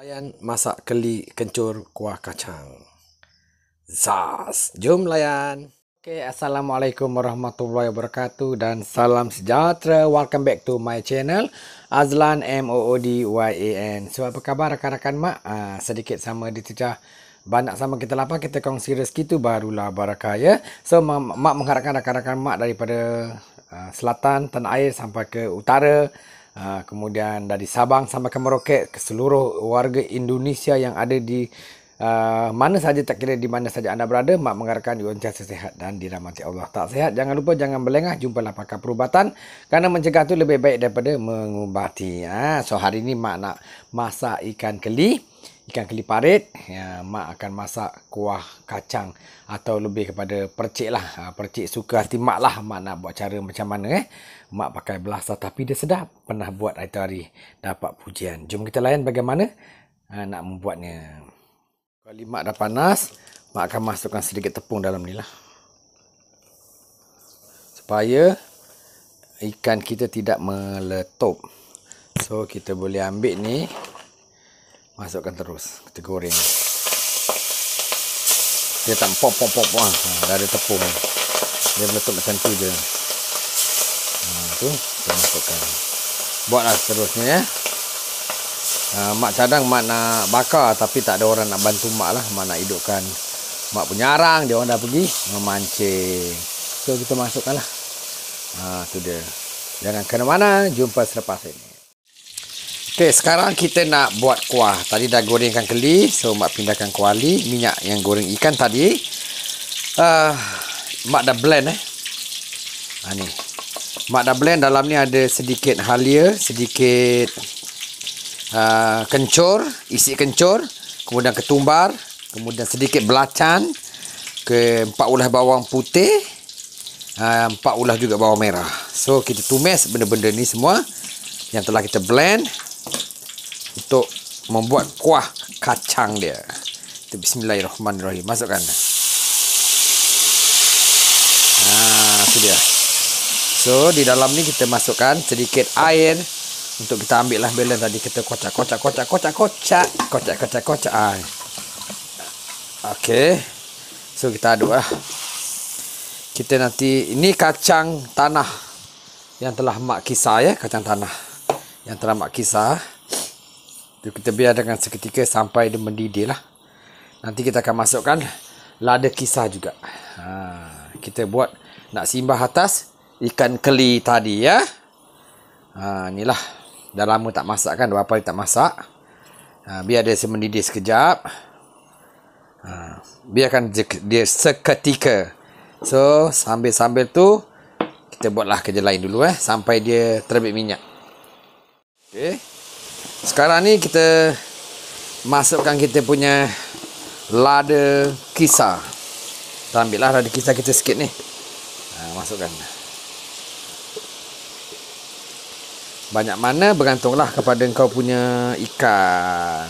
Layan masak keli kencur kuah kacang. Zas, jom layan. Okay, Assalamualaikum warahmatullahi wabarakatuh dan salam sejahtera. Welcome back to my channel. Azlan M-O-O-D-Y-A-N. So, apa khabar rakan-rakan mak? Uh, sedikit sama ditecah banyak sama kita lapar kita kongsi rezeki tu barulah barakah ya. So mak, mak mengharapkan rakan-rakan mak daripada uh, selatan tanah air sampai ke utara Ah, kemudian dari Sabang sampai ke Merauke ke seluruh warga Indonesia yang ada di uh, mana saja tak kira di mana saja anda berada mak mengharapkan you sehat sehat dan dirahmati Allah tak sehat jangan lupa jangan berlengah jumpalah pakar perubatan kerana mencegah tu lebih baik daripada mengubati ha, so hari ni mak nak masak ikan keli ikan keli parit ya, mak akan masak kuah kacang atau lebih kepada percik lah ha, percik suka hati mak lah mak nak buat cara macam mana eh mak pakai belasah tapi dia sedap pernah buat hari hari dapat pujian jom kita layan bagaimana ha, nak membuatnya kali mak dah panas mak akan masukkan sedikit tepung dalam ni lah supaya ikan kita tidak meletup so kita boleh ambil ni masukkan terus kita goreng dia tak pop pop pop pop ah, ha, dah ada tepung dia meletup macam tu je ha, tu kita masukkan buatlah seterusnya ya ha, mak cadang mak nak bakar tapi tak ada orang nak bantu mak lah mak nak hidupkan mak punya arang dia orang dah pergi memancing so kita masukkan lah ha, tu dia jangan kena mana jumpa selepas ini Okey, sekarang kita nak buat kuah. Tadi dah gorengkan keli, so mak pindahkan kuali, minyak yang goreng ikan tadi. Uh, mak dah blend eh. Ha ni. Mak dah blend dalam ni ada sedikit halia, sedikit uh, kencur, isi kencur, kemudian ketumbar, kemudian sedikit belacan, ke empat ulah bawang putih, empat uh, ulah juga bawang merah. So kita tumis benda-benda ni semua yang telah kita blend untuk membuat kuah kacang dia. Bismillahirrahmanirrahim. Masukkan. Ah, ha, tu dia. So, di dalam ni kita masukkan sedikit air untuk kita ambil lah balance tadi kita kocak kocak kocak kocak kocak kocak kocak kocak ah. Okey. So kita aduk lah. Kita nanti ini kacang tanah yang telah mak kisah ya, kacang tanah yang telah mak kisah. Dia kita biar dengan seketika sampai dia mendidih lah. Nanti kita akan masukkan lada kisah juga. Ha, kita buat nak simbah atas ikan keli tadi ya. Ha, inilah. Dah lama tak masak kan. Berapa hari tak masak. Ha, biar dia mendidih sekejap. Ha, biarkan dia seketika. So sambil-sambil tu kita buatlah kerja lain dulu eh. Sampai dia terbit minyak. Okay. Sekarang ni kita masukkan kita punya lada kisa. Kita ambil lah lada kisa kita sikit ni. Ha, masukkan. Banyak mana bergantunglah kepada kau punya ikan.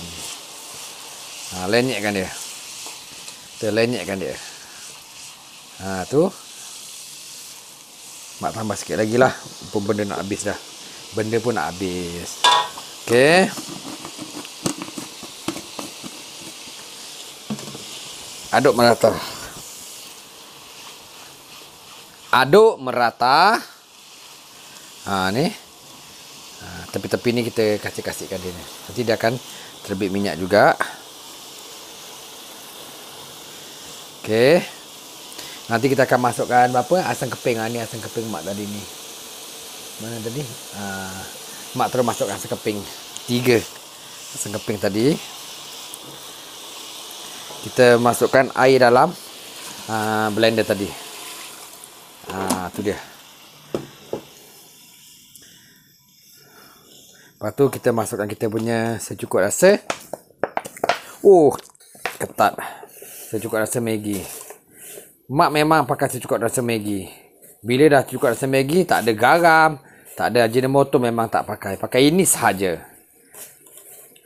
Ha, lenyekkan dia. Kita lenyekkan dia. Ha, tu. Mak tambah sikit lagi lah. Pun benda nak habis dah. Benda pun nak habis. Benda Okey, Aduk merata. Aduk merata. Ha ni. Ha, tepi-tepi ni kita kasih-kasihkan dia ni. Nanti dia akan terbit minyak juga. Okey. Nanti kita akan masukkan apa? Asam keping ha, ni, asam keping mak tadi ni. Mana tadi? ha. Mak terus masukkan sekeping Tiga Sekeping tadi Kita masukkan air dalam uh, Blender tadi Itu ah, uh, dia Lepas tu kita masukkan kita punya secukup rasa Oh Ketat Secukup rasa Maggi Mak memang pakai secukup rasa Maggi Bila dah secukup rasa Maggi Tak ada garam tak ada Ajinomoto memang tak pakai. Pakai ini sahaja.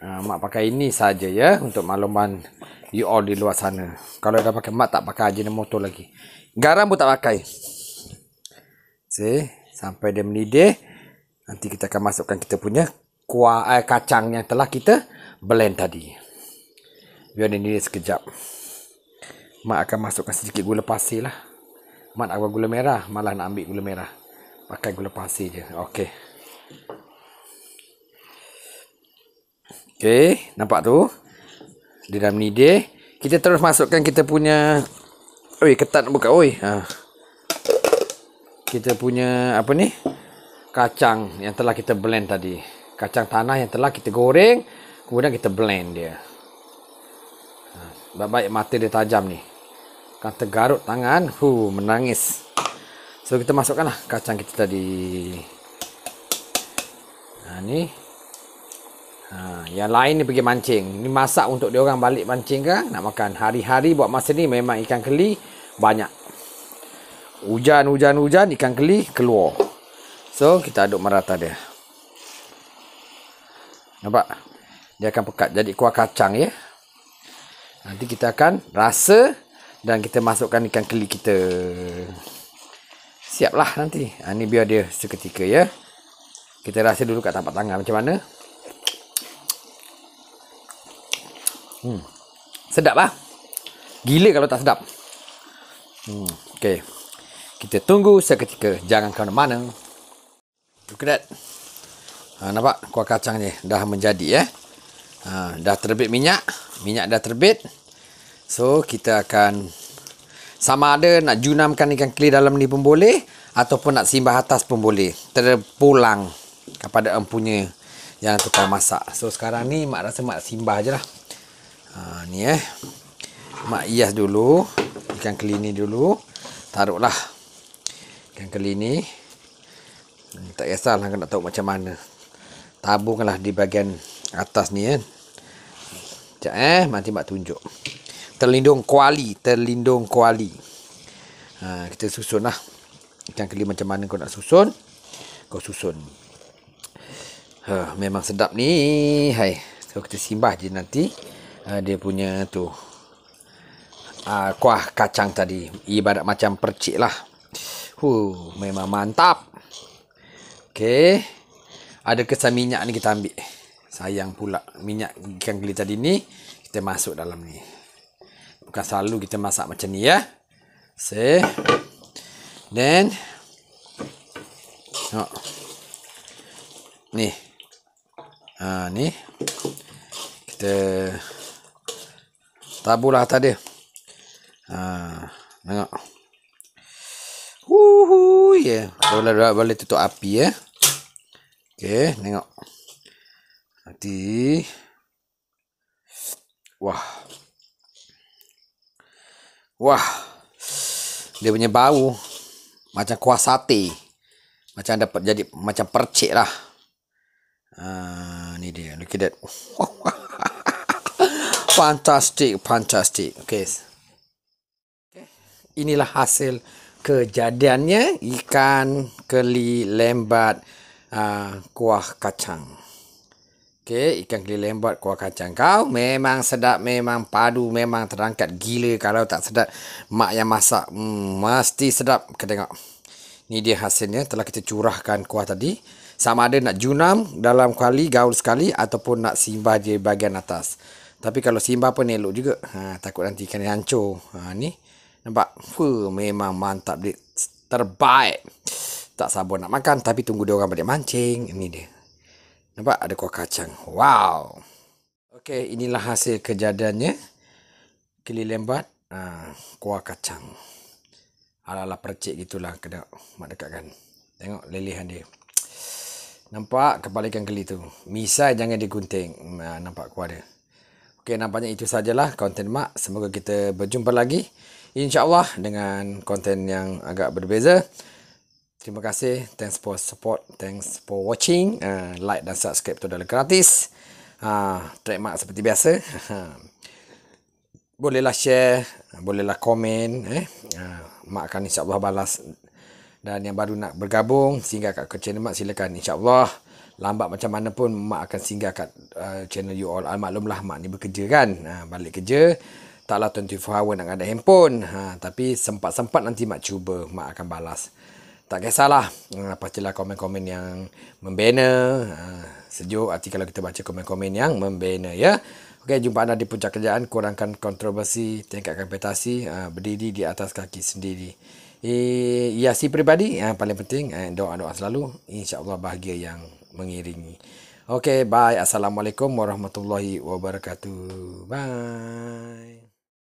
Ha, mak pakai ini sahaja ya. Untuk makluman you all di luar sana. Kalau dah pakai mak tak pakai Ajinomoto lagi. Garam pun tak pakai. See? Sampai dia mendidih. Nanti kita akan masukkan kita punya kuah air eh, kacang yang telah kita blend tadi. Biar dia mendidih sekejap. Mak akan masukkan sedikit gula pasir lah. Mak nak gula merah. Malah nak ambil gula merah pakai gula pasir je okey okey nampak tu di dalam nidih kita terus masukkan kita punya oi ketat buka oi ha kita punya apa ni kacang yang telah kita blend tadi kacang tanah yang telah kita goreng kemudian kita blend dia ha. baik-baik mata dia tajam ni kan tergarut tangan hu menangis So kita masukkanlah kacang kita tadi. Ha ni. Ha yang lain ni pergi mancing. Ni masak untuk dia orang balik mancing ke nak makan. Hari-hari buat masa ni memang ikan keli banyak. Hujan hujan hujan ikan keli keluar. So kita aduk merata dia. Nampak? Dia akan pekat jadi kuah kacang ya. Nanti kita akan rasa dan kita masukkan ikan keli kita siaplah nanti. Ha, ni biar dia seketika ya. Kita rasa dulu kat tapak tangan macam mana. Hmm. Sedap lah. Gila kalau tak sedap. Hmm. Okay. Kita tunggu seketika. Jangan ke mana-mana. Look at that. Ha, nampak kuah kacang ni dah menjadi ya. Eh? Ha, dah terbit minyak. Minyak dah terbit. So kita akan sama ada nak junamkan ikan keli dalam ni pun boleh Ataupun nak simbah atas pun boleh Terpulang kepada empunya yang tukar masak So sekarang ni Mak rasa Mak simbah je lah ha, Ni eh Mak hias dulu Ikan keli ni dulu Taruk lah Ikan keli ni hmm, Tak kisahlah nak tahu macam mana Tabung di bahagian atas ni eh Sekejap eh Nanti Mak tunjuk terlindung kuali terlindung kuali ha, kita susun lah ikan keli macam mana kau nak susun kau susun ha, memang sedap ni hai so kita simbah je nanti ha, dia punya tu ha, kuah kacang tadi ibarat macam percik lah hu memang mantap Okey. Ada kesan minyak ni kita ambil. Sayang pula minyak ikan keli tadi ni kita masuk dalam ni bukan selalu kita masak macam ni ya se. then oh. ni ha ni kita tabulah tadi ha tengok Wuhu, ya. Yeah. Boleh, boleh, boleh tutup api ya. Yeah. Okey, tengok. Nanti. Wah. Wah. Dia punya bau macam kuah sate. Macam dapat jadi macam percik lah. Uh, ni dia. Look at that. fantastic, fantastic. Okay. okay. Inilah hasil kejadiannya ikan keli lembat uh, kuah kacang. Okay, ikan keli lembut kuah kacang kau memang sedap, memang padu, memang terangkat gila kalau tak sedap mak yang masak. Hmm, mesti sedap. Kita tengok. Ni dia hasilnya telah kita curahkan kuah tadi. Sama ada nak junam dalam kuali gaul sekali ataupun nak simbah di bahagian atas. Tapi kalau simbah pun elok juga. Ha, takut nanti ikan hancur. Ha, ni nampak? Fuh, memang mantap dia. Terbaik. Tak sabar nak makan tapi tunggu dia orang balik mancing. Ini dia. Nampak ada kuah kacang. Wow. Okey, inilah hasil kejadiannya. Kili lembat, uh, ah, kuah kacang. Ala-ala percik gitulah kena mak dekatkan. Tengok lelehan dia. Nampak kepalikan keli tu. Misai jangan digunting. Uh, nampak kuah dia. Okey, nampaknya itu sajalah konten mak. Semoga kita berjumpa lagi. InsyaAllah dengan konten yang agak berbeza. Terima kasih. Thanks for support. Thanks for watching. Uh, like dan subscribe tu adalah gratis. Uh, ah, trademark seperti biasa. bolehlah share. Bolehlah komen. Eh. Uh, ah, mak akan insyaAllah balas. Dan yang baru nak bergabung. Singgah kat ke channel mak silakan. InsyaAllah. Lambat macam mana pun mak akan singgah kat uh, channel you all. Almaklumlah mak ni bekerja kan. Uh, balik kerja. Taklah 24 hour nak ada handphone. Ha, tapi sempat-sempat nanti mak cuba. Mak akan balas tak kisahlah uh, pastilah komen-komen yang membina uh, sejuk hati kalau kita baca komen-komen yang membina ya Okey, jumpa anda di puncak kerjaan. Kurangkan kontroversi, tingkatkan prestasi, uh, ah, berdiri di atas kaki sendiri. Hiasi ya, e, pribadi. yang paling penting. Eh, doa-doa eh, selalu. InsyaAllah bahagia yang mengiringi. Okey, bye. Assalamualaikum warahmatullahi wabarakatuh. Bye.